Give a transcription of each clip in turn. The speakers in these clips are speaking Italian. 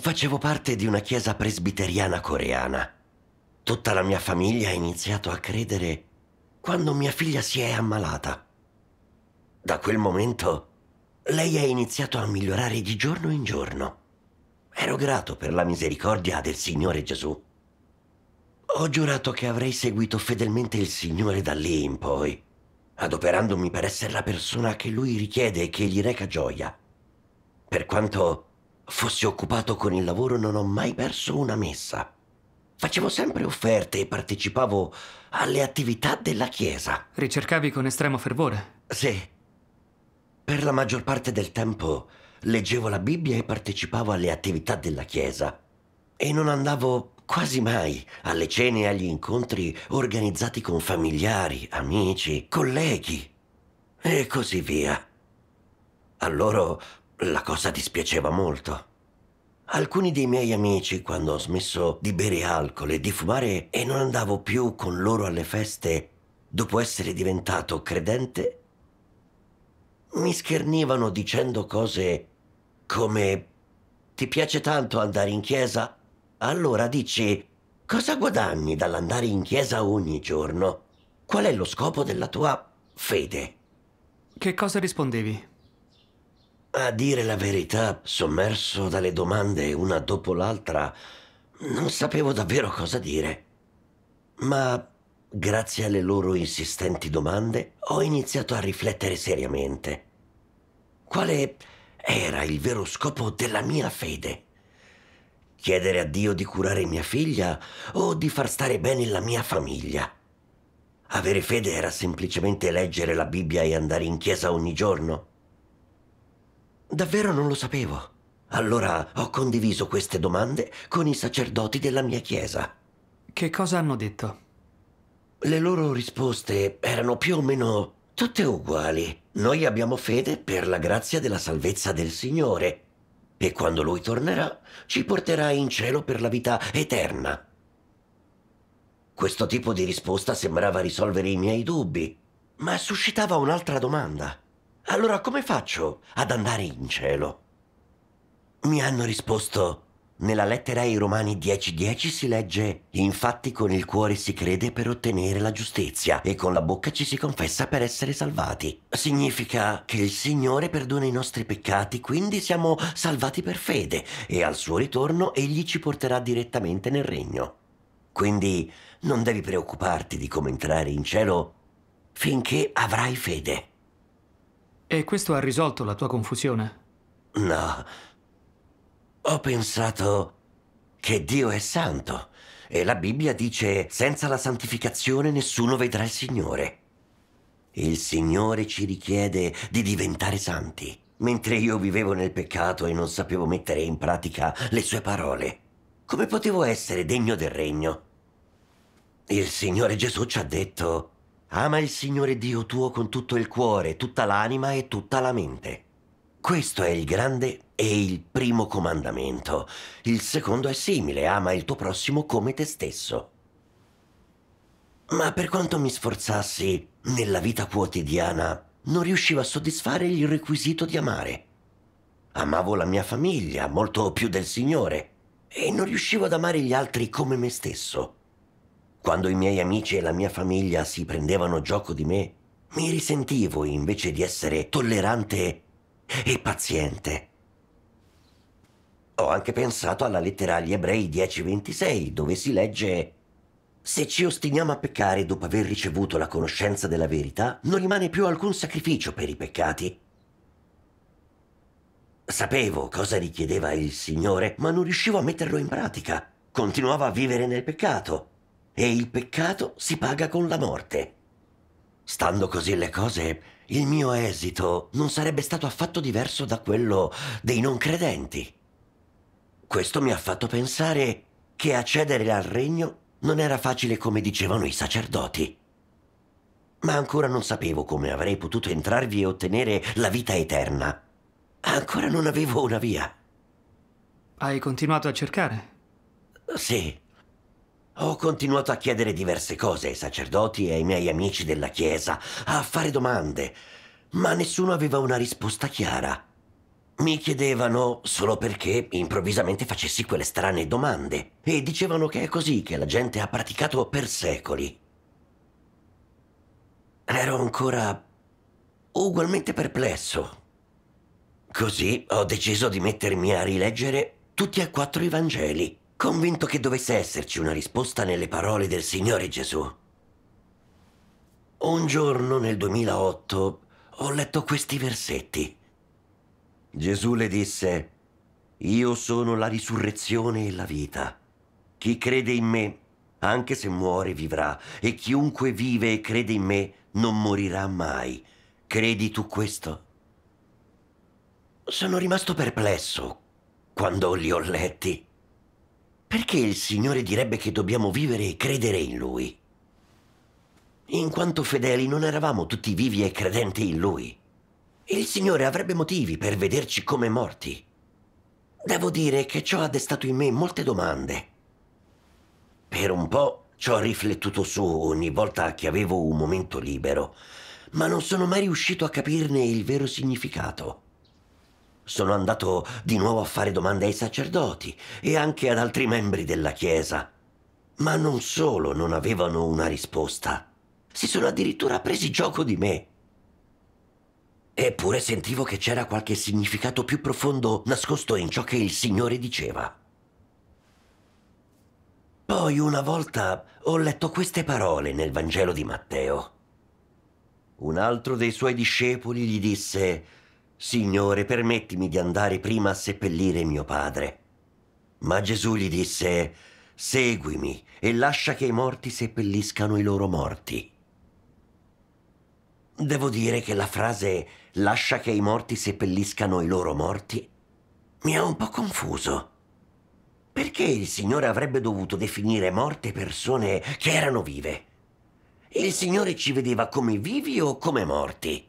Facevo parte di una chiesa presbiteriana coreana. Tutta la mia famiglia ha iniziato a credere quando mia figlia si è ammalata. Da quel momento lei ha iniziato a migliorare di giorno in giorno. Ero grato per la misericordia del Signore Gesù. Ho giurato che avrei seguito fedelmente il Signore da lì in poi, adoperandomi per essere la persona che Lui richiede e che gli reca gioia. Per quanto fossi occupato con il lavoro non ho mai perso una messa. Facevo sempre offerte e partecipavo alle attività della Chiesa. Ricercavi con estremo fervore? Sì. Per la maggior parte del tempo leggevo la Bibbia e partecipavo alle attività della Chiesa. E non andavo quasi mai alle cene e agli incontri organizzati con familiari, amici, colleghi e così via. A loro la cosa dispiaceva molto. Alcuni dei miei amici, quando ho smesso di bere alcol e di fumare e non andavo più con loro alle feste, dopo essere diventato credente, mi schernivano dicendo cose come ti piace tanto andare in chiesa? Allora dici, cosa guadagni dall'andare in chiesa ogni giorno? Qual è lo scopo della tua fede? Che cosa rispondevi? A dire la verità, sommerso dalle domande una dopo l'altra, non sapevo davvero cosa dire. Ma grazie alle loro insistenti domande ho iniziato a riflettere seriamente. Quale era il vero scopo della mia fede? Chiedere a Dio di curare mia figlia o di far stare bene la mia famiglia? Avere fede era semplicemente leggere la Bibbia e andare in chiesa ogni giorno? Davvero non lo sapevo. Allora ho condiviso queste domande con i sacerdoti della mia chiesa. Che cosa hanno detto? Le loro risposte erano più o meno tutte uguali. Noi abbiamo fede per la grazia della salvezza del Signore e quando Lui tornerà ci porterà in cielo per la vita eterna. Questo tipo di risposta sembrava risolvere i miei dubbi, ma suscitava un'altra domanda. Allora come faccio ad andare in cielo? Mi hanno risposto, nella lettera ai Romani 10.10 si legge, infatti con il cuore si crede per ottenere la giustizia e con la bocca ci si confessa per essere salvati. Significa che il Signore perdona i nostri peccati, quindi siamo salvati per fede e al suo ritorno egli ci porterà direttamente nel regno. Quindi non devi preoccuparti di come entrare in cielo finché avrai fede. E questo ha risolto la tua confusione? No. Ho pensato che Dio è santo e la Bibbia dice senza la santificazione nessuno vedrà il Signore. Il Signore ci richiede di diventare santi, mentre io vivevo nel peccato e non sapevo mettere in pratica le sue parole. Come potevo essere degno del regno? Il Signore Gesù ci ha detto Ama il Signore Dio tuo con tutto il cuore, tutta l'anima e tutta la mente. Questo è il grande e il primo comandamento. Il secondo è simile, ama il tuo prossimo come te stesso. Ma per quanto mi sforzassi nella vita quotidiana, non riuscivo a soddisfare il requisito di amare. Amavo la mia famiglia molto più del Signore e non riuscivo ad amare gli altri come me stesso. Quando i miei amici e la mia famiglia si prendevano gioco di me, mi risentivo invece di essere tollerante e paziente. Ho anche pensato alla lettera agli ebrei 10.26, dove si legge se ci ostiniamo a peccare dopo aver ricevuto la conoscenza della verità, non rimane più alcun sacrificio per i peccati. Sapevo cosa richiedeva il Signore, ma non riuscivo a metterlo in pratica. Continuavo a vivere nel peccato e il peccato si paga con la morte. Stando così le cose, il mio esito non sarebbe stato affatto diverso da quello dei non credenti. Questo mi ha fatto pensare che accedere al regno non era facile come dicevano i sacerdoti. Ma ancora non sapevo come avrei potuto entrarvi e ottenere la vita eterna. Ancora non avevo una via. Hai continuato a cercare? Sì, ho continuato a chiedere diverse cose ai sacerdoti e ai miei amici della Chiesa, a fare domande, ma nessuno aveva una risposta chiara. Mi chiedevano solo perché improvvisamente facessi quelle strane domande e dicevano che è così che la gente ha praticato per secoli. Ero ancora ugualmente perplesso. Così ho deciso di mettermi a rileggere tutti e quattro i Vangeli convinto che dovesse esserci una risposta nelle parole del Signore Gesù. Un giorno nel 2008 ho letto questi versetti. Gesù le disse, Io sono la risurrezione e la vita. Chi crede in me, anche se muore, vivrà, e chiunque vive e crede in me non morirà mai. Credi tu questo? Sono rimasto perplesso quando li ho letti. Perché il Signore direbbe che dobbiamo vivere e credere in Lui? In quanto fedeli non eravamo tutti vivi e credenti in Lui. Il Signore avrebbe motivi per vederci come morti. Devo dire che ciò ha destato in me molte domande. Per un po' ci ho riflettuto su ogni volta che avevo un momento libero, ma non sono mai riuscito a capirne il vero significato. Sono andato di nuovo a fare domande ai sacerdoti e anche ad altri membri della Chiesa. Ma non solo non avevano una risposta, si sono addirittura presi gioco di me. Eppure sentivo che c'era qualche significato più profondo nascosto in ciò che il Signore diceva. Poi una volta ho letto queste parole nel Vangelo di Matteo. Un altro dei suoi discepoli gli disse Signore, permettimi di andare prima a seppellire mio padre. Ma Gesù gli disse, seguimi e lascia che i morti seppelliscano i loro morti. Devo dire che la frase lascia che i morti seppelliscano i loro morti mi ha un po' confuso. Perché il Signore avrebbe dovuto definire morte persone che erano vive? Il Signore ci vedeva come vivi o come morti?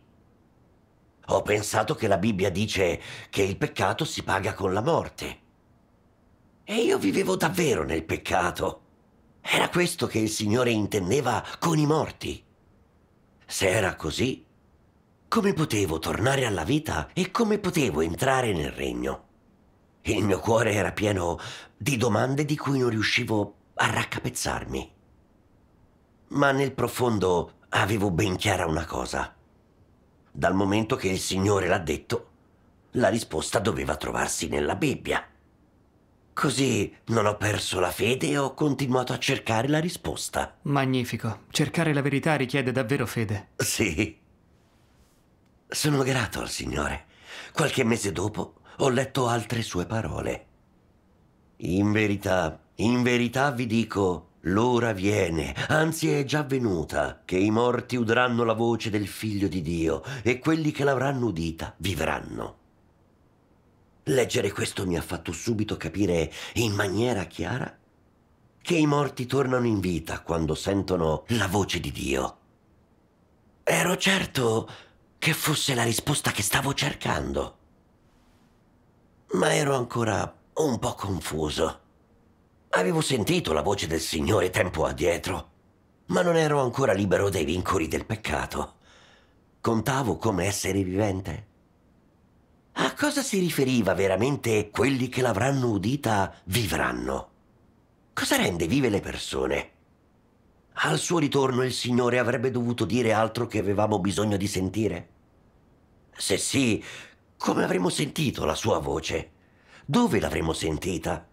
Ho pensato che la Bibbia dice che il peccato si paga con la morte. E io vivevo davvero nel peccato. Era questo che il Signore intendeva con i morti. Se era così, come potevo tornare alla vita e come potevo entrare nel regno? Il mio cuore era pieno di domande di cui non riuscivo a raccapezzarmi. Ma nel profondo avevo ben chiara una cosa. Dal momento che il Signore l'ha detto, la risposta doveva trovarsi nella Bibbia. Così non ho perso la fede e ho continuato a cercare la risposta. Magnifico. Cercare la verità richiede davvero fede. Sì. Sono grato al Signore. Qualche mese dopo ho letto altre sue parole. In verità, in verità vi dico, L'ora viene, anzi è già venuta, che i morti udranno la voce del Figlio di Dio e quelli che l'avranno udita vivranno. Leggere questo mi ha fatto subito capire in maniera chiara che i morti tornano in vita quando sentono la voce di Dio. Ero certo che fosse la risposta che stavo cercando, ma ero ancora un po' confuso. Avevo sentito la voce del Signore tempo addietro, ma non ero ancora libero dai vincoli del peccato. Contavo come essere vivente. A cosa si riferiva veramente quelli che l'avranno udita vivranno? Cosa rende vive le persone? Al suo ritorno il Signore avrebbe dovuto dire altro che avevamo bisogno di sentire? Se sì, come avremmo sentito la sua voce? Dove l'avremmo sentita?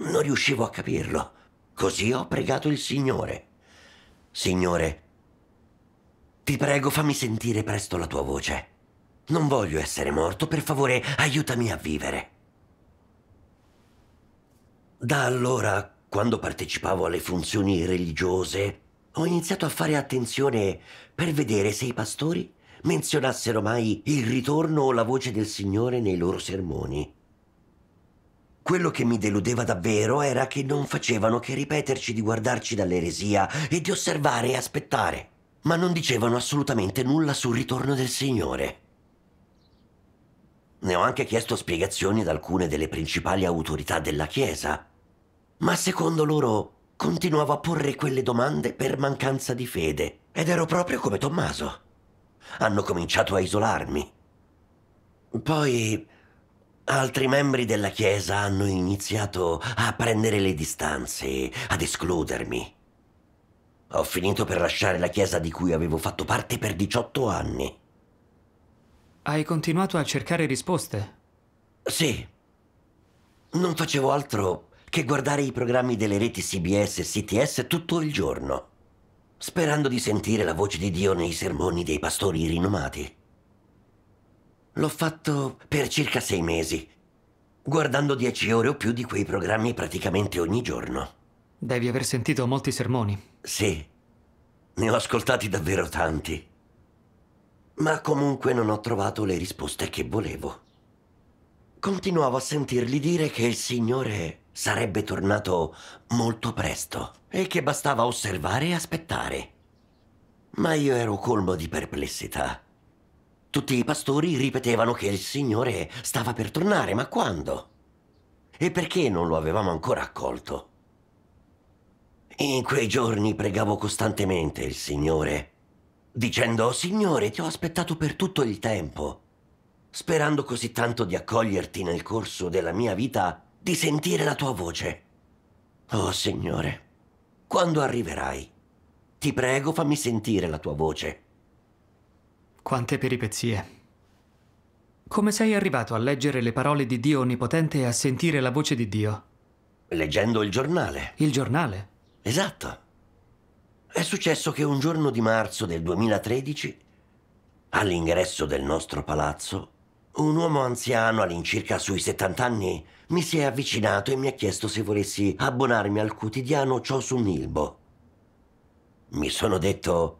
Non riuscivo a capirlo. Così ho pregato il Signore. Signore, ti prego fammi sentire presto la tua voce. Non voglio essere morto, per favore aiutami a vivere. Da allora, quando partecipavo alle funzioni religiose, ho iniziato a fare attenzione per vedere se i pastori menzionassero mai il ritorno o la voce del Signore nei loro sermoni. Quello che mi deludeva davvero era che non facevano che ripeterci di guardarci dall'eresia e di osservare e aspettare, ma non dicevano assolutamente nulla sul ritorno del Signore. Ne ho anche chiesto spiegazioni ad alcune delle principali autorità della Chiesa, ma secondo loro continuavo a porre quelle domande per mancanza di fede ed ero proprio come Tommaso. Hanno cominciato a isolarmi. Poi Altri membri della Chiesa hanno iniziato a prendere le distanze, ad escludermi. Ho finito per lasciare la Chiesa di cui avevo fatto parte per 18 anni. Hai continuato a cercare risposte? Sì. Non facevo altro che guardare i programmi delle reti CBS e CTS tutto il giorno, sperando di sentire la voce di Dio nei sermoni dei pastori rinomati. L'ho fatto per circa sei mesi, guardando dieci ore o più di quei programmi praticamente ogni giorno. Devi aver sentito molti sermoni. Sì, ne ho ascoltati davvero tanti. Ma comunque non ho trovato le risposte che volevo. Continuavo a sentirli dire che il Signore sarebbe tornato molto presto e che bastava osservare e aspettare. Ma io ero colmo di perplessità. Tutti i pastori ripetevano che il Signore stava per tornare, ma quando? E perché non lo avevamo ancora accolto? In quei giorni pregavo costantemente il Signore, dicendo, Signore, ti ho aspettato per tutto il tempo, sperando così tanto di accoglierti nel corso della mia vita, di sentire la tua voce. Oh Signore, quando arriverai, ti prego fammi sentire la tua voce quante peripezie. Come sei arrivato a leggere le parole di Dio Onnipotente e a sentire la voce di Dio? Leggendo il giornale. Il giornale? Esatto. È successo che un giorno di marzo del 2013, all'ingresso del nostro palazzo, un uomo anziano all'incirca sui 70 anni mi si è avvicinato e mi ha chiesto se volessi abbonarmi al quotidiano Ciò su Nilbo. Mi sono detto,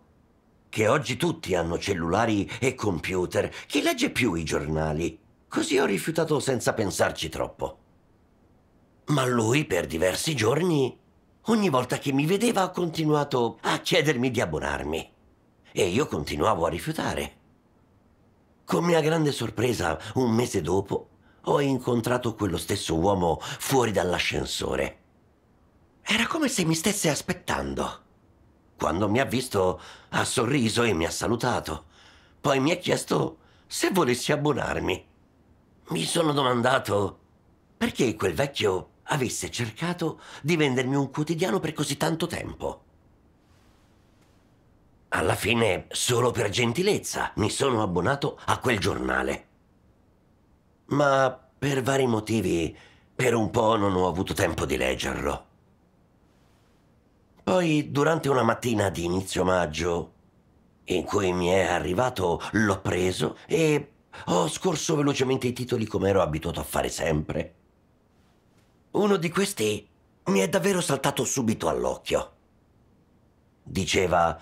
che oggi tutti hanno cellulari e computer. Chi legge più i giornali? Così ho rifiutato senza pensarci troppo. Ma lui, per diversi giorni, ogni volta che mi vedeva, ha continuato a chiedermi di abbonarmi. E io continuavo a rifiutare. Con mia grande sorpresa, un mese dopo, ho incontrato quello stesso uomo fuori dall'ascensore. Era come se mi stesse aspettando. Quando mi ha visto ha sorriso e mi ha salutato. Poi mi ha chiesto se volessi abbonarmi. Mi sono domandato perché quel vecchio avesse cercato di vendermi un quotidiano per così tanto tempo. Alla fine, solo per gentilezza, mi sono abbonato a quel giornale. Ma per vari motivi, per un po' non ho avuto tempo di leggerlo. Poi, durante una mattina di inizio maggio, in cui mi è arrivato, l'ho preso e ho scorso velocemente i titoli come ero abituato a fare sempre. Uno di questi mi è davvero saltato subito all'occhio. Diceva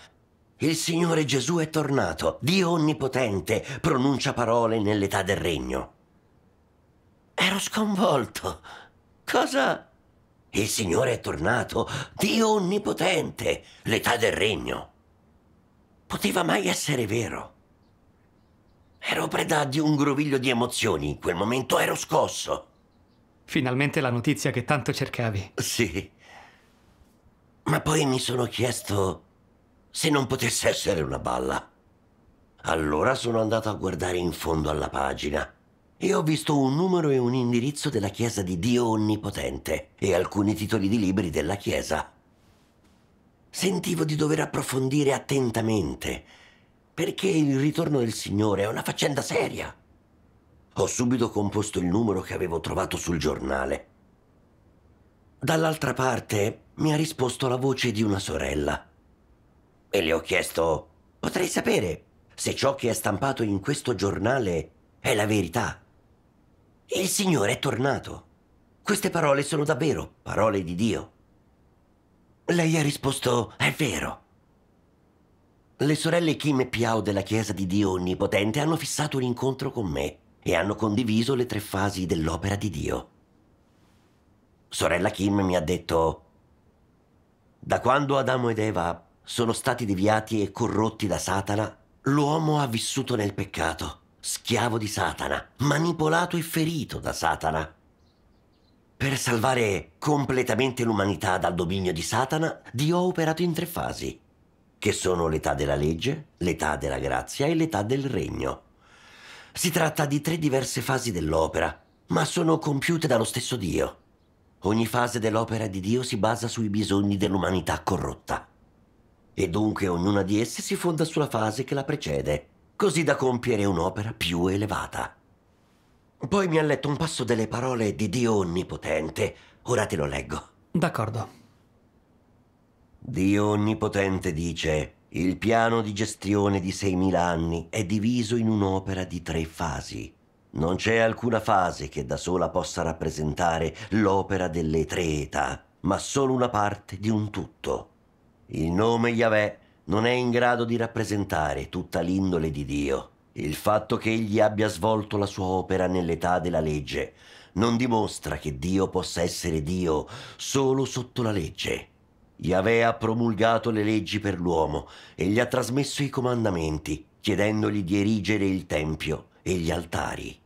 il Signore Gesù è tornato, Dio Onnipotente, pronuncia parole nell'età del regno. Ero sconvolto. Cosa... Il Signore è tornato, Dio onnipotente, l'età del regno. Poteva mai essere vero? Ero preda di un groviglio di emozioni, in quel momento ero scosso. Finalmente la notizia che tanto cercavi. Sì. Ma poi mi sono chiesto se non potesse essere una balla. Allora sono andato a guardare in fondo alla pagina e ho visto un numero e un indirizzo della Chiesa di Dio Onnipotente e alcuni titoli di libri della Chiesa. Sentivo di dover approfondire attentamente, perché il ritorno del Signore è una faccenda seria. Ho subito composto il numero che avevo trovato sul giornale. Dall'altra parte mi ha risposto la voce di una sorella. E le ho chiesto, potrei sapere se ciò che è stampato in questo giornale è la verità. Il Signore è tornato. Queste parole sono davvero parole di Dio. Lei ha risposto, è vero. Le sorelle Kim e Piao della Chiesa di Dio Onnipotente hanno fissato un incontro con me e hanno condiviso le tre fasi dell'opera di Dio. Sorella Kim mi ha detto, da quando Adamo ed Eva sono stati deviati e corrotti da Satana, l'uomo ha vissuto nel peccato schiavo di Satana, manipolato e ferito da Satana. Per salvare completamente l'umanità dal dominio di Satana, Dio ha operato in tre fasi, che sono l'età della legge, l'età della grazia e l'età del regno. Si tratta di tre diverse fasi dell'opera, ma sono compiute dallo stesso Dio. Ogni fase dell'opera di Dio si basa sui bisogni dell'umanità corrotta. E dunque ognuna di esse si fonda sulla fase che la precede, così da compiere un'opera più elevata. Poi mi ha letto un passo delle parole di Dio Onnipotente. Ora te lo leggo. D'accordo. Dio Onnipotente dice, il piano di gestione di 6.000 anni è diviso in un'opera di tre fasi. Non c'è alcuna fase che da sola possa rappresentare l'opera delle tre età, ma solo una parte di un tutto. Il nome Yahweh non è in grado di rappresentare tutta l'indole di Dio. Il fatto che egli abbia svolto la sua opera nell'età della legge non dimostra che Dio possa essere Dio solo sotto la legge. Yahweh ha promulgato le leggi per l'uomo e gli ha trasmesso i comandamenti, chiedendogli di erigere il Tempio e gli altari.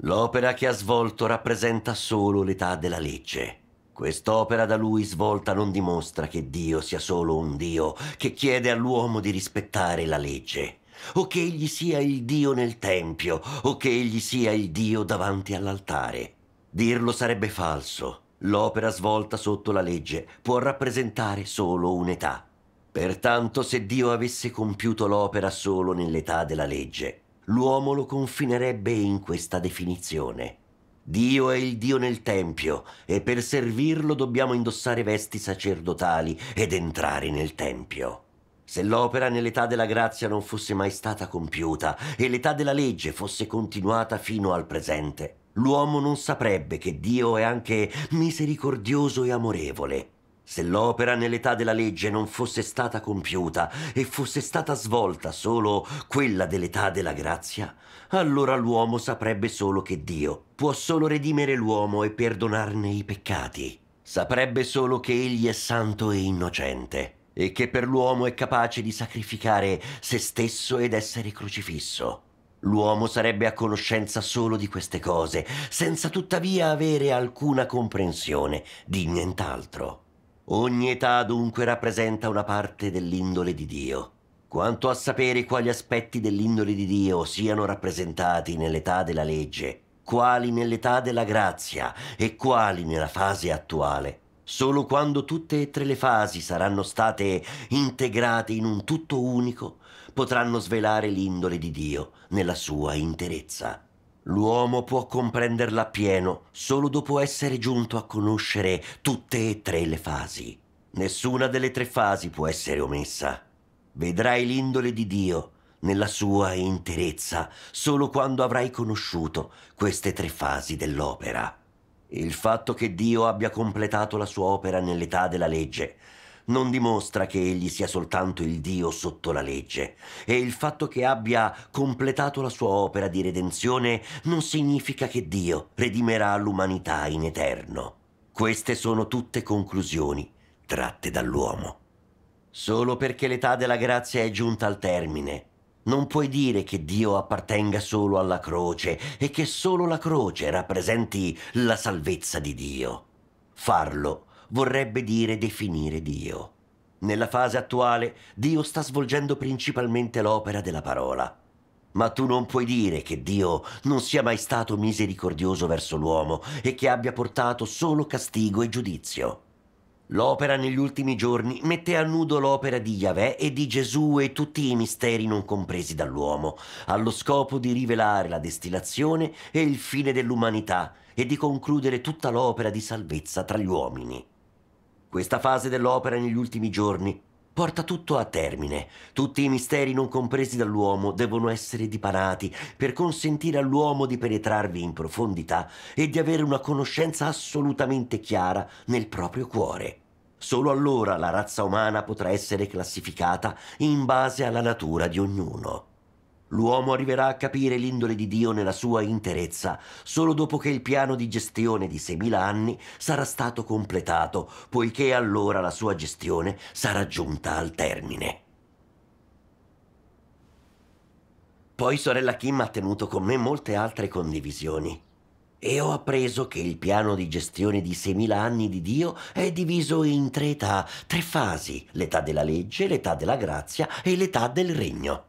L'opera che ha svolto rappresenta solo l'età della legge. Quest'opera da lui svolta non dimostra che Dio sia solo un Dio che chiede all'uomo di rispettare la legge, o che egli sia il Dio nel Tempio, o che egli sia il Dio davanti all'altare. Dirlo sarebbe falso. L'opera svolta sotto la legge può rappresentare solo un'età. Pertanto se Dio avesse compiuto l'opera solo nell'età della legge, l'uomo lo confinerebbe in questa definizione. Dio è il Dio nel Tempio e per servirlo dobbiamo indossare vesti sacerdotali ed entrare nel Tempio. Se l'opera nell'età della grazia non fosse mai stata compiuta e l'età della legge fosse continuata fino al presente, l'uomo non saprebbe che Dio è anche misericordioso e amorevole, se l'opera nell'età della legge non fosse stata compiuta e fosse stata svolta solo quella dell'età della grazia, allora l'uomo saprebbe solo che Dio può solo redimere l'uomo e perdonarne i peccati. Saprebbe solo che egli è santo e innocente e che per l'uomo è capace di sacrificare se stesso ed essere crocifisso. L'uomo sarebbe a conoscenza solo di queste cose, senza tuttavia avere alcuna comprensione di nient'altro. Ogni età dunque rappresenta una parte dell'indole di Dio. Quanto a sapere quali aspetti dell'indole di Dio siano rappresentati nell'età della legge, quali nell'età della grazia e quali nella fase attuale, solo quando tutte e tre le fasi saranno state integrate in un tutto unico, potranno svelare l'indole di Dio nella sua interezza. L'uomo può comprenderla appieno solo dopo essere giunto a conoscere tutte e tre le fasi. Nessuna delle tre fasi può essere omessa. Vedrai l'indole di Dio nella sua interezza solo quando avrai conosciuto queste tre fasi dell'opera. Il fatto che Dio abbia completato la sua opera nell'età della legge non dimostra che egli sia soltanto il Dio sotto la legge e il fatto che abbia completato la sua opera di redenzione non significa che Dio redimerà l'umanità in eterno. Queste sono tutte conclusioni tratte dall'uomo. Solo perché l'età della grazia è giunta al termine, non puoi dire che Dio appartenga solo alla croce e che solo la croce rappresenti la salvezza di Dio. Farlo vorrebbe dire definire Dio. Nella fase attuale Dio sta svolgendo principalmente l'opera della parola. Ma tu non puoi dire che Dio non sia mai stato misericordioso verso l'uomo e che abbia portato solo castigo e giudizio. L'opera negli ultimi giorni mette a nudo l'opera di Yahweh e di Gesù e tutti i misteri non compresi dall'uomo, allo scopo di rivelare la destillazione e il fine dell'umanità e di concludere tutta l'opera di salvezza tra gli uomini. Questa fase dell'opera negli ultimi giorni porta tutto a termine. Tutti i misteri non compresi dall'uomo devono essere dipanati per consentire all'uomo di penetrarvi in profondità e di avere una conoscenza assolutamente chiara nel proprio cuore. Solo allora la razza umana potrà essere classificata in base alla natura di ognuno. L'uomo arriverà a capire l'indole di Dio nella sua interezza solo dopo che il piano di gestione di 6.000 anni sarà stato completato, poiché allora la sua gestione sarà giunta al termine. Poi sorella Kim ha tenuto con me molte altre condivisioni e ho appreso che il piano di gestione di 6.000 anni di Dio è diviso in tre età, tre fasi, l'età della legge, l'età della grazia e l'età del regno.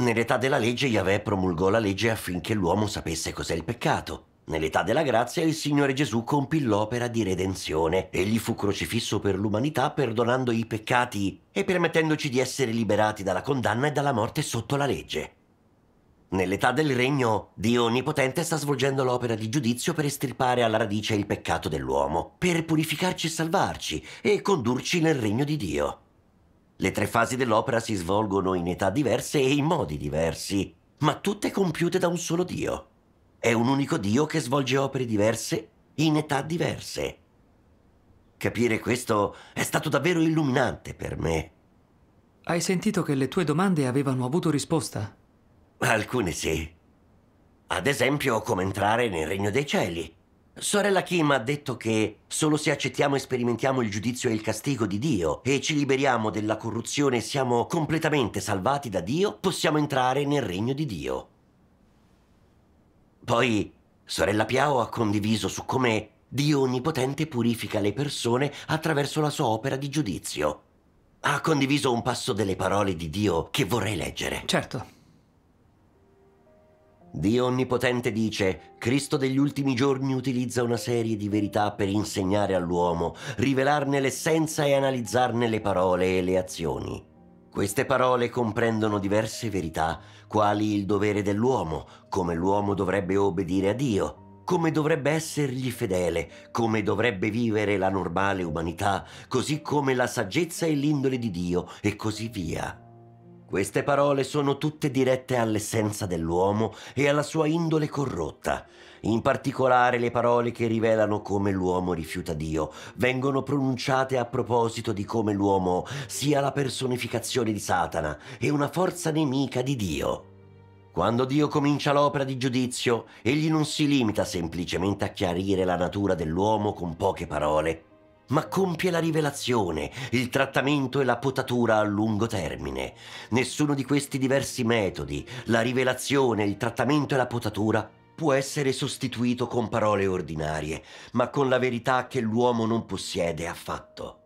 Nell'età della legge Yahweh promulgò la legge affinché l'uomo sapesse cos'è il peccato. Nell'età della grazia il Signore Gesù compì l'opera di redenzione. Egli fu crocifisso per l'umanità perdonando i peccati e permettendoci di essere liberati dalla condanna e dalla morte sotto la legge. Nell'età del regno, Dio Onnipotente sta svolgendo l'opera di giudizio per estirpare alla radice il peccato dell'uomo, per purificarci e salvarci e condurci nel regno di Dio. Le tre fasi dell'opera si svolgono in età diverse e in modi diversi, ma tutte compiute da un solo Dio. È un unico Dio che svolge opere diverse in età diverse. Capire questo è stato davvero illuminante per me. Hai sentito che le tue domande avevano avuto risposta? Alcune sì. Ad esempio, come entrare nel Regno dei Cieli. Sorella Kim ha detto che solo se accettiamo e sperimentiamo il giudizio e il castigo di Dio e ci liberiamo della corruzione e siamo completamente salvati da Dio, possiamo entrare nel regno di Dio. Poi sorella Piao ha condiviso su come Dio Onnipotente purifica le persone attraverso la sua opera di giudizio. Ha condiviso un passo delle parole di Dio che vorrei leggere. Certo. Dio Onnipotente dice, Cristo degli ultimi giorni utilizza una serie di verità per insegnare all'uomo, rivelarne l'essenza e analizzarne le parole e le azioni. Queste parole comprendono diverse verità, quali il dovere dell'uomo, come l'uomo dovrebbe obbedire a Dio, come dovrebbe essergli fedele, come dovrebbe vivere la normale umanità, così come la saggezza e l'indole di Dio e così via. Queste parole sono tutte dirette all'essenza dell'uomo e alla sua indole corrotta. In particolare le parole che rivelano come l'uomo rifiuta Dio vengono pronunciate a proposito di come l'uomo sia la personificazione di Satana e una forza nemica di Dio. Quando Dio comincia l'opera di giudizio, egli non si limita semplicemente a chiarire la natura dell'uomo con poche parole, ma compie la rivelazione, il trattamento e la potatura a lungo termine. Nessuno di questi diversi metodi, la rivelazione, il trattamento e la potatura, può essere sostituito con parole ordinarie, ma con la verità che l'uomo non possiede affatto.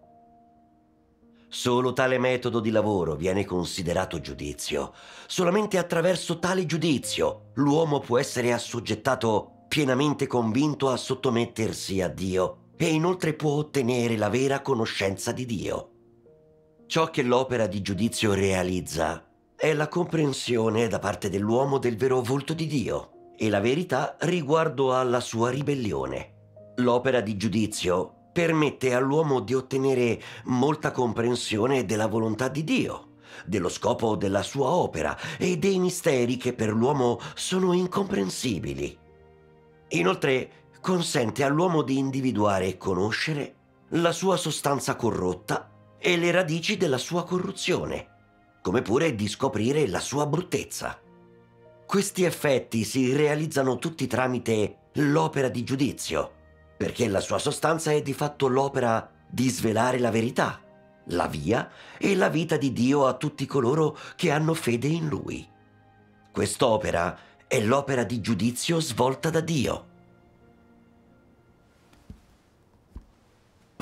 Solo tale metodo di lavoro viene considerato giudizio. Solamente attraverso tale giudizio l'uomo può essere assoggettato pienamente convinto a sottomettersi a Dio e inoltre può ottenere la vera conoscenza di Dio. Ciò che l'opera di giudizio realizza è la comprensione da parte dell'uomo del vero volto di Dio e la verità riguardo alla sua ribellione. L'opera di giudizio permette all'uomo di ottenere molta comprensione della volontà di Dio, dello scopo della sua opera e dei misteri che per l'uomo sono incomprensibili. Inoltre, consente all'uomo di individuare e conoscere la sua sostanza corrotta e le radici della sua corruzione, come pure di scoprire la sua bruttezza. Questi effetti si realizzano tutti tramite l'opera di giudizio, perché la sua sostanza è di fatto l'opera di svelare la verità, la via e la vita di Dio a tutti coloro che hanno fede in Lui. Quest'opera è l'opera di giudizio svolta da Dio.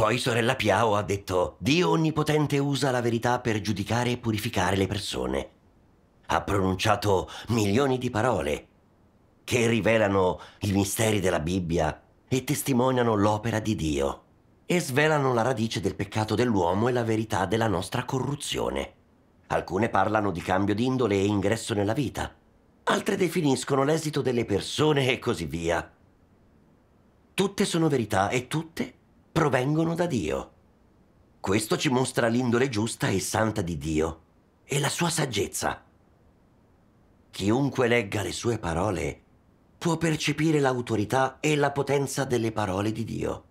Poi sorella Piao ha detto Dio Onnipotente usa la verità per giudicare e purificare le persone. Ha pronunciato milioni di parole che rivelano i misteri della Bibbia e testimoniano l'opera di Dio e svelano la radice del peccato dell'uomo e la verità della nostra corruzione. Alcune parlano di cambio d'indole e ingresso nella vita, altre definiscono l'esito delle persone e così via. Tutte sono verità e tutte provengono da Dio. Questo ci mostra l'indole giusta e santa di Dio e la sua saggezza. Chiunque legga le sue parole può percepire l'autorità e la potenza delle parole di Dio.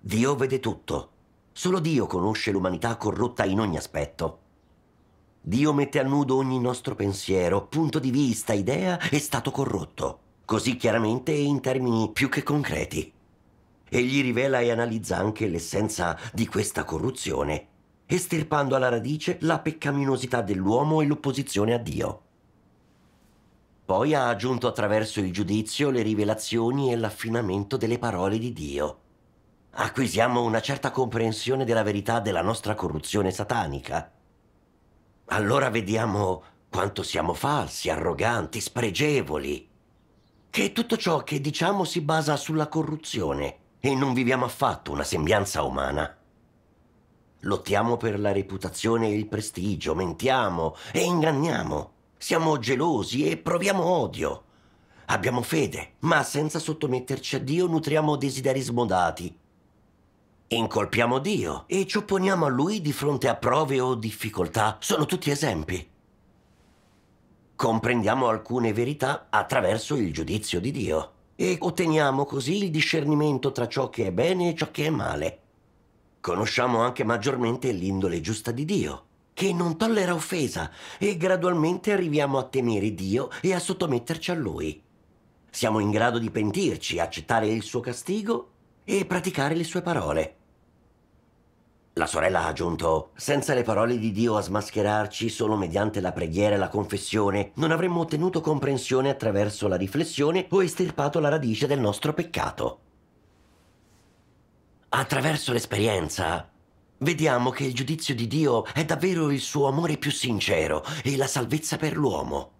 Dio vede tutto, solo Dio conosce l'umanità corrotta in ogni aspetto. Dio mette a nudo ogni nostro pensiero, punto di vista, idea e stato corrotto, così chiaramente e in termini più che concreti. Egli rivela e analizza anche l'essenza di questa corruzione, estirpando alla radice la peccaminosità dell'uomo e l'opposizione a Dio. Poi ha aggiunto attraverso il giudizio le rivelazioni e l'affinamento delle parole di Dio. Acquisiamo una certa comprensione della verità della nostra corruzione satanica. Allora vediamo quanto siamo falsi, arroganti, spregevoli, che tutto ciò che diciamo si basa sulla corruzione e non viviamo affatto una sembianza umana. Lottiamo per la reputazione e il prestigio, mentiamo e inganniamo, siamo gelosi e proviamo odio. Abbiamo fede, ma senza sottometterci a Dio nutriamo desideri smodati. Incolpiamo Dio e ci opponiamo a Lui di fronte a prove o difficoltà. Sono tutti esempi. Comprendiamo alcune verità attraverso il giudizio di Dio e otteniamo così il discernimento tra ciò che è bene e ciò che è male. Conosciamo anche maggiormente l'indole giusta di Dio, che non tollera offesa, e gradualmente arriviamo a temere Dio e a sottometterci a Lui. Siamo in grado di pentirci, accettare il suo castigo e praticare le sue parole. La sorella ha aggiunto, senza le parole di Dio a smascherarci, solo mediante la preghiera e la confessione, non avremmo ottenuto comprensione attraverso la riflessione o estirpato la radice del nostro peccato. Attraverso l'esperienza, vediamo che il giudizio di Dio è davvero il suo amore più sincero e la salvezza per l'uomo.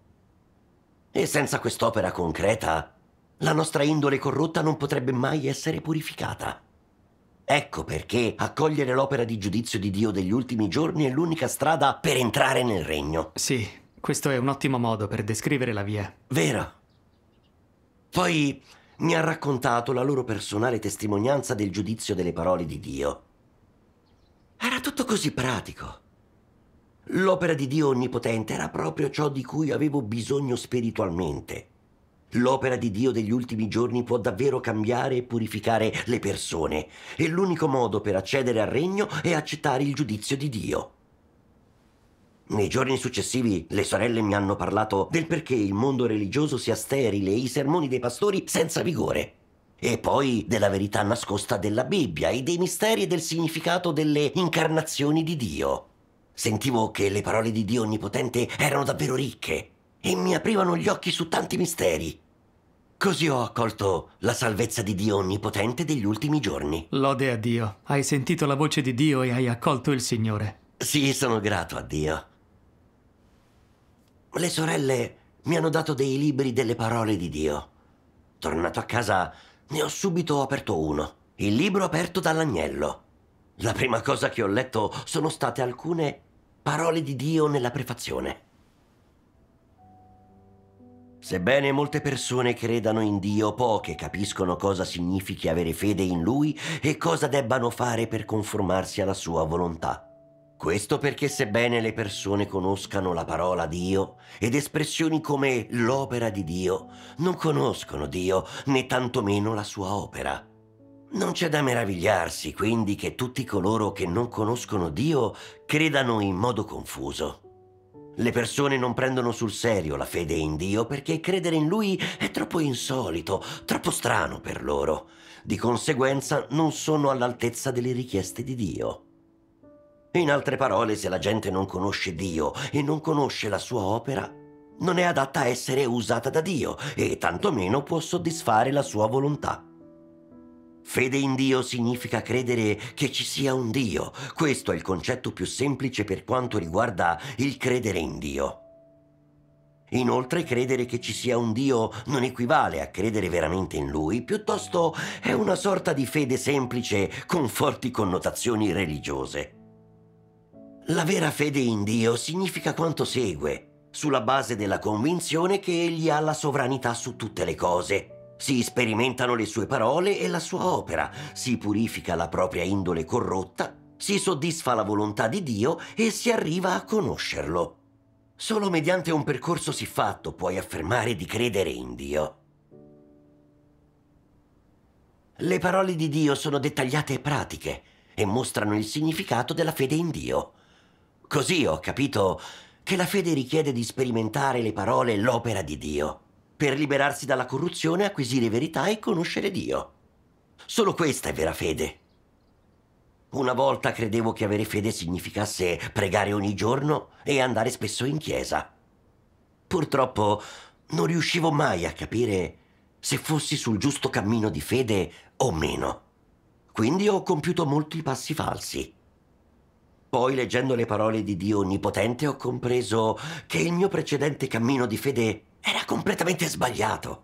E senza quest'opera concreta, la nostra indole corrotta non potrebbe mai essere purificata. Ecco perché accogliere l'opera di giudizio di Dio degli ultimi giorni è l'unica strada per entrare nel regno. Sì, questo è un ottimo modo per descrivere la via. Vero. Poi mi ha raccontato la loro personale testimonianza del giudizio delle parole di Dio. Era tutto così pratico. L'opera di Dio onnipotente era proprio ciò di cui avevo bisogno spiritualmente. L'opera di Dio degli ultimi giorni può davvero cambiare e purificare le persone e l'unico modo per accedere al regno è accettare il giudizio di Dio. Nei giorni successivi le sorelle mi hanno parlato del perché il mondo religioso sia sterile e i sermoni dei pastori senza vigore. E poi della verità nascosta della Bibbia e dei misteri e del significato delle incarnazioni di Dio. Sentivo che le parole di Dio Onnipotente erano davvero ricche e mi aprivano gli occhi su tanti misteri. Così ho accolto la salvezza di Dio Onnipotente degli ultimi giorni. Lode a Dio. Hai sentito la voce di Dio e hai accolto il Signore. Sì, sono grato a Dio. Le sorelle mi hanno dato dei libri delle parole di Dio. Tornato a casa, ne ho subito aperto uno. Il libro aperto dall'agnello. La prima cosa che ho letto sono state alcune parole di Dio nella prefazione. Sebbene molte persone credano in Dio, poche capiscono cosa significhi avere fede in Lui e cosa debbano fare per conformarsi alla sua volontà. Questo perché sebbene le persone conoscano la parola Dio ed espressioni come l'opera di Dio, non conoscono Dio né tantomeno la sua opera. Non c'è da meravigliarsi quindi che tutti coloro che non conoscono Dio credano in modo confuso. Le persone non prendono sul serio la fede in Dio perché credere in Lui è troppo insolito, troppo strano per loro. Di conseguenza non sono all'altezza delle richieste di Dio. In altre parole, se la gente non conosce Dio e non conosce la sua opera, non è adatta a essere usata da Dio e tantomeno può soddisfare la sua volontà. Fede in Dio significa credere che ci sia un Dio. Questo è il concetto più semplice per quanto riguarda il credere in Dio. Inoltre credere che ci sia un Dio non equivale a credere veramente in Lui, piuttosto è una sorta di fede semplice con forti connotazioni religiose. La vera fede in Dio significa quanto segue, sulla base della convinzione che Egli ha la sovranità su tutte le cose si sperimentano le sue parole e la sua opera, si purifica la propria indole corrotta, si soddisfa la volontà di Dio e si arriva a conoscerlo. Solo mediante un percorso siffatto puoi affermare di credere in Dio. Le parole di Dio sono dettagliate e pratiche e mostrano il significato della fede in Dio. Così ho capito che la fede richiede di sperimentare le parole e l'opera di Dio per liberarsi dalla corruzione, acquisire verità e conoscere Dio. Solo questa è vera fede. Una volta credevo che avere fede significasse pregare ogni giorno e andare spesso in chiesa. Purtroppo non riuscivo mai a capire se fossi sul giusto cammino di fede o meno. Quindi ho compiuto molti passi falsi. Poi, leggendo le parole di Dio Onnipotente, ho compreso che il mio precedente cammino di fede era completamente sbagliato.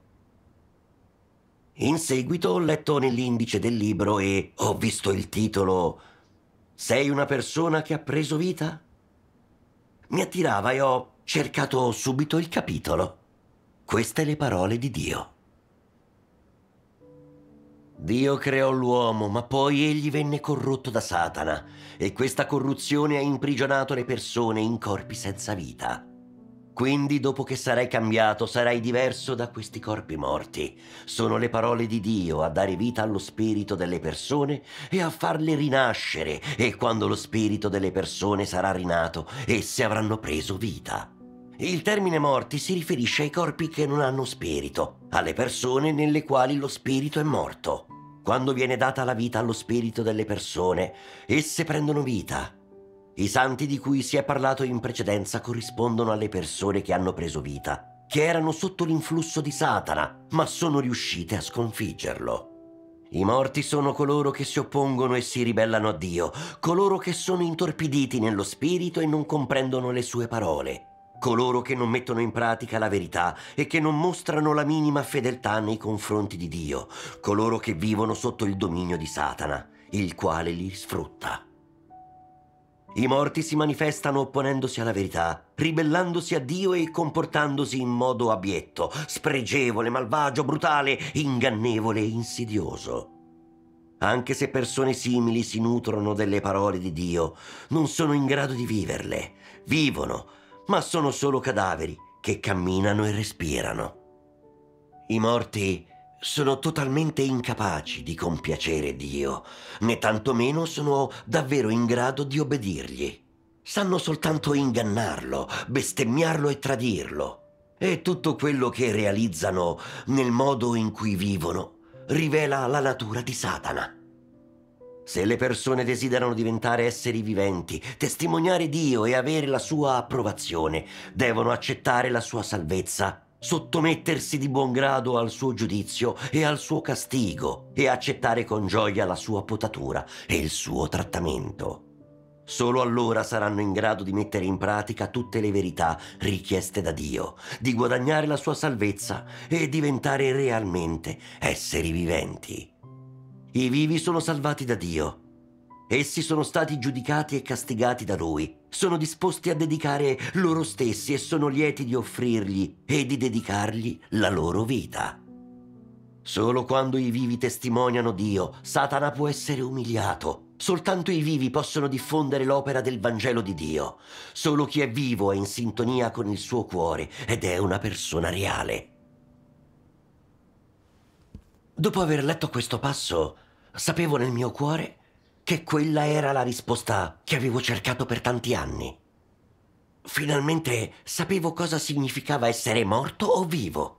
In seguito ho letto nell'indice del libro e ho visto il titolo Sei una persona che ha preso vita? Mi attirava e ho cercato subito il capitolo. Queste le parole di Dio. Dio creò l'uomo, ma poi egli venne corrotto da Satana e questa corruzione ha imprigionato le persone in corpi senza vita. Quindi dopo che sarai cambiato sarai diverso da questi corpi morti. Sono le parole di Dio a dare vita allo spirito delle persone e a farle rinascere e quando lo spirito delle persone sarà rinato esse avranno preso vita. Il termine morti si riferisce ai corpi che non hanno spirito, alle persone nelle quali lo spirito è morto. Quando viene data la vita allo spirito delle persone, esse prendono vita i santi di cui si è parlato in precedenza corrispondono alle persone che hanno preso vita, che erano sotto l'influsso di Satana, ma sono riuscite a sconfiggerlo. I morti sono coloro che si oppongono e si ribellano a Dio, coloro che sono intorpiditi nello spirito e non comprendono le sue parole, coloro che non mettono in pratica la verità e che non mostrano la minima fedeltà nei confronti di Dio, coloro che vivono sotto il dominio di Satana, il quale li sfrutta. I morti si manifestano opponendosi alla verità, ribellandosi a Dio e comportandosi in modo abietto, spregevole, malvagio, brutale, ingannevole e insidioso. Anche se persone simili si nutrono delle parole di Dio, non sono in grado di viverle. Vivono, ma sono solo cadaveri che camminano e respirano. I morti sono totalmente incapaci di compiacere Dio, né tantomeno sono davvero in grado di obbedirgli. Sanno soltanto ingannarlo, bestemmiarlo e tradirlo. E tutto quello che realizzano nel modo in cui vivono rivela la natura di Satana. Se le persone desiderano diventare esseri viventi, testimoniare Dio e avere la sua approvazione, devono accettare la sua salvezza sottomettersi di buon grado al suo giudizio e al suo castigo e accettare con gioia la sua potatura e il suo trattamento. Solo allora saranno in grado di mettere in pratica tutte le verità richieste da Dio, di guadagnare la sua salvezza e diventare realmente esseri viventi. I vivi sono salvati da Dio. Essi sono stati giudicati e castigati da Lui sono disposti a dedicare loro stessi e sono lieti di offrirgli e di dedicargli la loro vita. Solo quando i vivi testimoniano Dio, Satana può essere umiliato. Soltanto i vivi possono diffondere l'opera del Vangelo di Dio. Solo chi è vivo è in sintonia con il suo cuore ed è una persona reale. Dopo aver letto questo passo, sapevo nel mio cuore che quella era la risposta che avevo cercato per tanti anni. Finalmente sapevo cosa significava essere morto o vivo.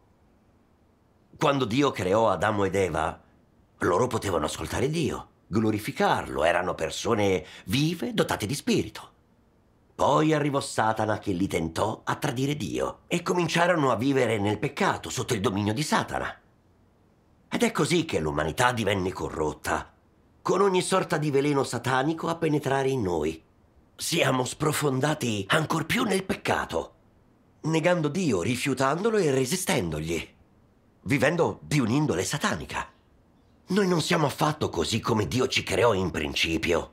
Quando Dio creò Adamo ed Eva, loro potevano ascoltare Dio, glorificarlo, erano persone vive, dotate di spirito. Poi arrivò Satana che li tentò a tradire Dio e cominciarono a vivere nel peccato sotto il dominio di Satana. Ed è così che l'umanità divenne corrotta con ogni sorta di veleno satanico a penetrare in noi. Siamo sprofondati ancor più nel peccato, negando Dio, rifiutandolo e resistendogli, vivendo di un'indole satanica. Noi non siamo affatto così come Dio ci creò in principio.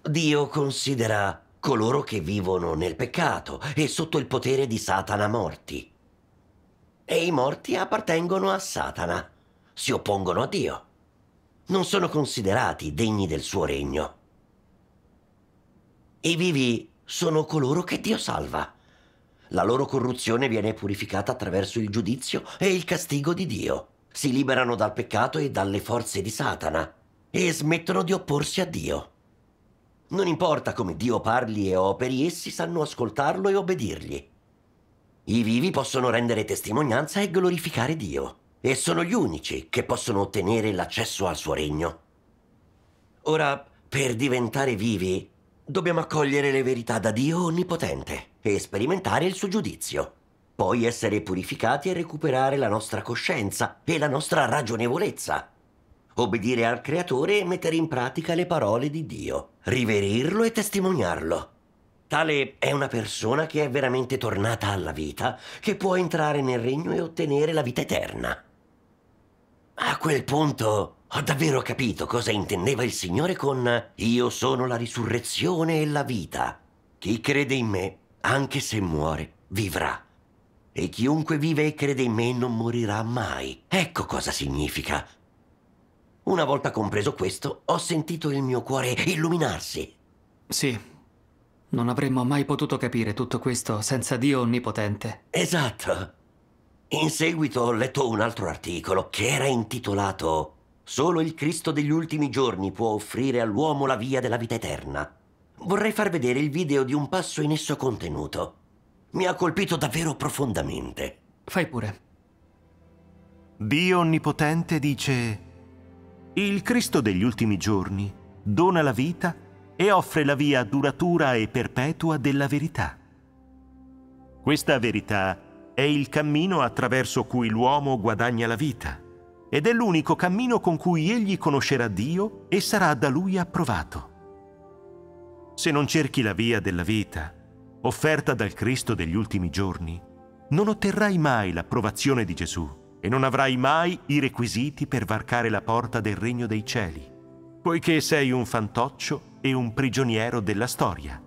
Dio considera coloro che vivono nel peccato e sotto il potere di Satana morti. E i morti appartengono a Satana, si oppongono a Dio non sono considerati degni del suo regno. I vivi sono coloro che Dio salva. La loro corruzione viene purificata attraverso il giudizio e il castigo di Dio. Si liberano dal peccato e dalle forze di Satana e smettono di opporsi a Dio. Non importa come Dio parli e operi, essi sanno ascoltarlo e obbedirgli. I vivi possono rendere testimonianza e glorificare Dio e sono gli unici che possono ottenere l'accesso al suo regno. Ora, per diventare vivi, dobbiamo accogliere le verità da Dio Onnipotente e sperimentare il suo giudizio. Poi essere purificati e recuperare la nostra coscienza e la nostra ragionevolezza. Obbedire al Creatore e mettere in pratica le parole di Dio, riverirlo e testimoniarlo. Tale è una persona che è veramente tornata alla vita, che può entrare nel regno e ottenere la vita eterna. A quel punto ho davvero capito cosa intendeva il Signore con Io sono la risurrezione e la vita. Chi crede in me, anche se muore, vivrà. E chiunque vive e crede in me non morirà mai. Ecco cosa significa. Una volta compreso questo, ho sentito il mio cuore illuminarsi. Sì, non avremmo mai potuto capire tutto questo senza Dio Onnipotente. Esatto. In seguito ho letto un altro articolo che era intitolato Solo il Cristo degli ultimi giorni può offrire all'uomo la via della vita eterna. Vorrei far vedere il video di un passo in esso contenuto. Mi ha colpito davvero profondamente. Fai pure. Dio Onnipotente dice, il Cristo degli ultimi giorni dona la vita e offre la via duratura e perpetua della verità. Questa verità è il cammino attraverso cui l'uomo guadagna la vita ed è l'unico cammino con cui egli conoscerà Dio e sarà da lui approvato. Se non cerchi la via della vita, offerta dal Cristo degli ultimi giorni, non otterrai mai l'approvazione di Gesù e non avrai mai i requisiti per varcare la porta del regno dei cieli, poiché sei un fantoccio e un prigioniero della storia.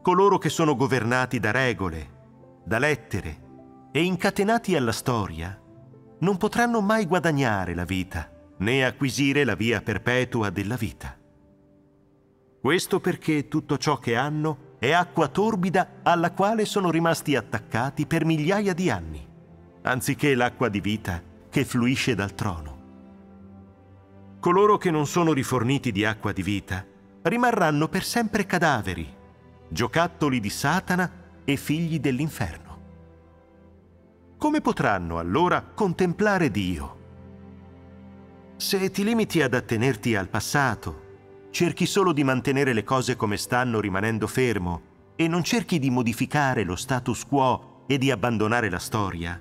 Coloro che sono governati da regole, da lettere e incatenati alla storia, non potranno mai guadagnare la vita né acquisire la via perpetua della vita. Questo perché tutto ciò che hanno è acqua torbida alla quale sono rimasti attaccati per migliaia di anni, anziché l'acqua di vita che fluisce dal trono. Coloro che non sono riforniti di acqua di vita rimarranno per sempre cadaveri, giocattoli di Satana e figli dell'inferno. Come potranno allora contemplare Dio? Se ti limiti ad attenerti al passato, cerchi solo di mantenere le cose come stanno rimanendo fermo e non cerchi di modificare lo status quo e di abbandonare la storia,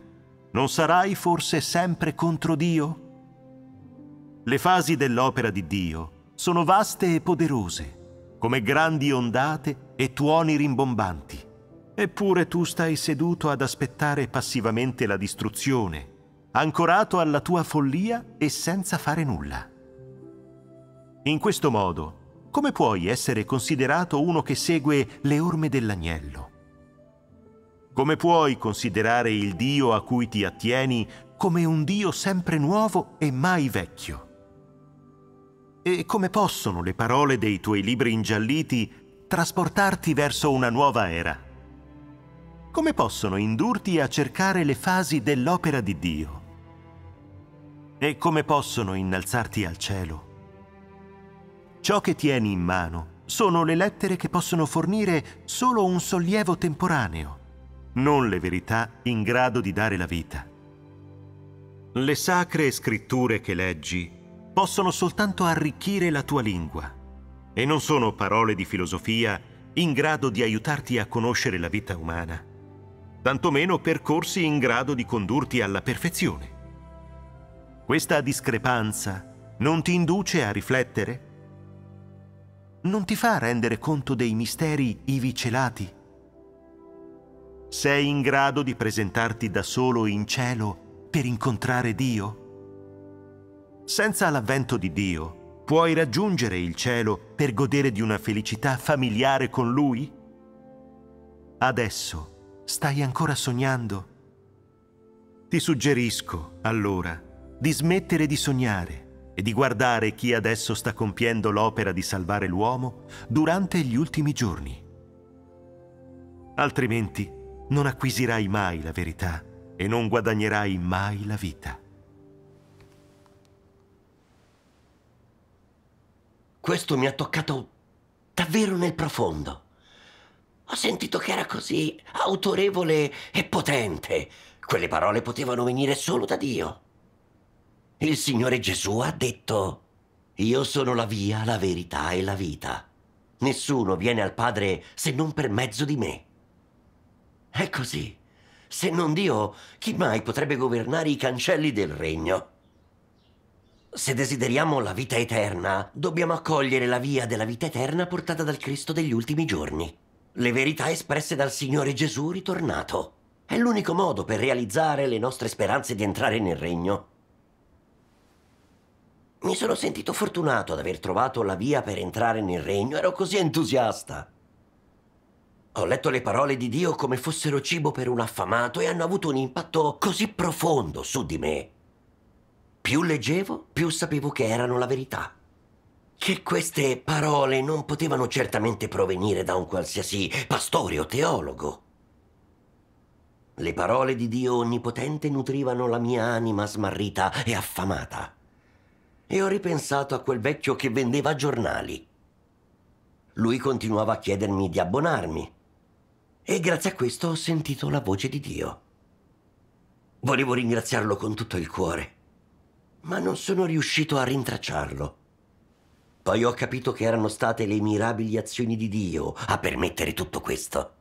non sarai forse sempre contro Dio? Le fasi dell'opera di Dio sono vaste e poderose, come grandi ondate e tuoni rimbombanti. Eppure tu stai seduto ad aspettare passivamente la distruzione, ancorato alla tua follia e senza fare nulla. In questo modo, come puoi essere considerato uno che segue le orme dell'agnello? Come puoi considerare il Dio a cui ti attieni come un Dio sempre nuovo e mai vecchio? E come possono le parole dei tuoi libri ingialliti trasportarti verso una nuova era? come possono indurti a cercare le fasi dell'opera di Dio? E come possono innalzarti al cielo? Ciò che tieni in mano sono le lettere che possono fornire solo un sollievo temporaneo, non le verità in grado di dare la vita. Le sacre scritture che leggi possono soltanto arricchire la tua lingua e non sono parole di filosofia in grado di aiutarti a conoscere la vita umana tantomeno percorsi in grado di condurti alla perfezione. Questa discrepanza non ti induce a riflettere? Non ti fa rendere conto dei misteri ivi celati? Sei in grado di presentarti da solo in cielo per incontrare Dio? Senza l'avvento di Dio, puoi raggiungere il cielo per godere di una felicità familiare con Lui? Adesso, Stai ancora sognando? Ti suggerisco, allora, di smettere di sognare e di guardare chi adesso sta compiendo l'opera di salvare l'uomo durante gli ultimi giorni. Altrimenti non acquisirai mai la verità e non guadagnerai mai la vita. Questo mi ha toccato davvero nel profondo. Ho sentito che era così autorevole e potente. Quelle parole potevano venire solo da Dio. Il Signore Gesù ha detto, Io sono la via, la verità e la vita. Nessuno viene al Padre se non per mezzo di me. È così. Se non Dio, chi mai potrebbe governare i cancelli del regno? Se desideriamo la vita eterna, dobbiamo accogliere la via della vita eterna portata dal Cristo degli ultimi giorni le verità espresse dal Signore Gesù ritornato. È l'unico modo per realizzare le nostre speranze di entrare nel regno. Mi sono sentito fortunato ad aver trovato la via per entrare nel regno, ero così entusiasta. Ho letto le parole di Dio come fossero cibo per un affamato e hanno avuto un impatto così profondo su di me. Più leggevo, più sapevo che erano la verità che queste parole non potevano certamente provenire da un qualsiasi pastore o teologo. Le parole di Dio Onnipotente nutrivano la mia anima smarrita e affamata. E ho ripensato a quel vecchio che vendeva giornali. Lui continuava a chiedermi di abbonarmi. E grazie a questo ho sentito la voce di Dio. Volevo ringraziarlo con tutto il cuore, ma non sono riuscito a rintracciarlo. Poi ho capito che erano state le mirabili azioni di Dio a permettere tutto questo.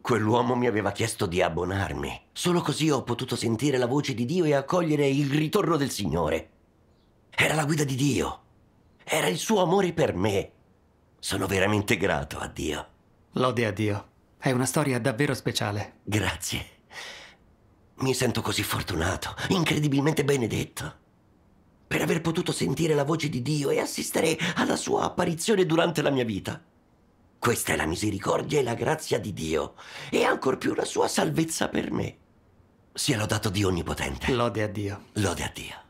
Quell'uomo mi aveva chiesto di abbonarmi. Solo così ho potuto sentire la voce di Dio e accogliere il ritorno del Signore. Era la guida di Dio. Era il suo amore per me. Sono veramente grato a Dio. Lode a Dio. È una storia davvero speciale. Grazie. Mi sento così fortunato, incredibilmente benedetto per aver potuto sentire la voce di Dio e assistere alla sua apparizione durante la mia vita. Questa è la misericordia e la grazia di Dio, e ancor più la sua salvezza per me. Sia lodato Dio Onnipotente. Lode a Dio. Lode a Dio.